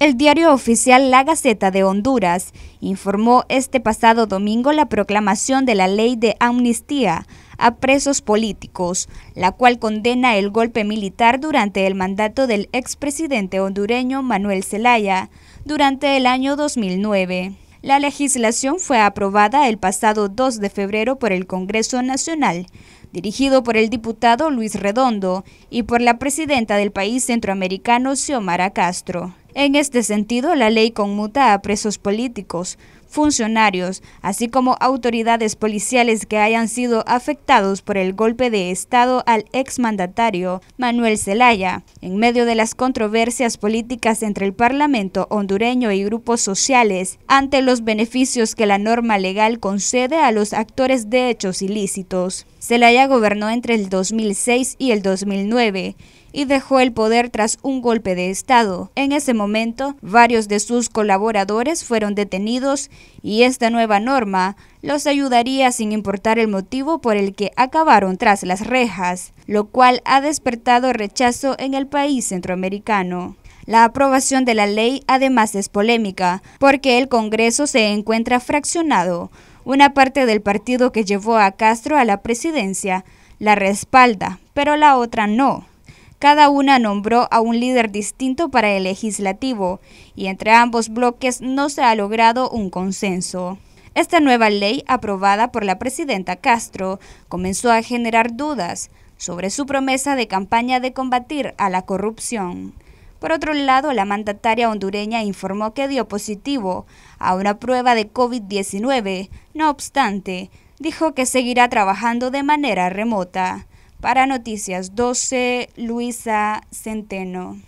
El diario oficial La Gaceta de Honduras informó este pasado domingo la proclamación de la ley de amnistía a presos políticos, la cual condena el golpe militar durante el mandato del expresidente hondureño Manuel Zelaya durante el año 2009. La legislación fue aprobada el pasado 2 de febrero por el Congreso Nacional, dirigido por el diputado Luis Redondo y por la presidenta del país centroamericano Xiomara Castro. En este sentido, la ley conmuta a presos políticos, funcionarios, así como autoridades policiales que hayan sido afectados por el golpe de Estado al exmandatario Manuel Zelaya, en medio de las controversias políticas entre el Parlamento hondureño y grupos sociales, ante los beneficios que la norma legal concede a los actores de hechos ilícitos. Zelaya gobernó entre el 2006 y el 2009 y dejó el poder tras un golpe de Estado. En ese momento, varios de sus colaboradores fueron detenidos y esta nueva norma los ayudaría sin importar el motivo por el que acabaron tras las rejas, lo cual ha despertado rechazo en el país centroamericano. La aprobación de la ley además es polémica, porque el Congreso se encuentra fraccionado, una parte del partido que llevó a Castro a la presidencia la respalda, pero la otra no. Cada una nombró a un líder distinto para el legislativo y entre ambos bloques no se ha logrado un consenso. Esta nueva ley, aprobada por la presidenta Castro, comenzó a generar dudas sobre su promesa de campaña de combatir a la corrupción. Por otro lado, la mandataria hondureña informó que dio positivo a una prueba de COVID-19. No obstante, dijo que seguirá trabajando de manera remota. Para Noticias 12, Luisa Centeno.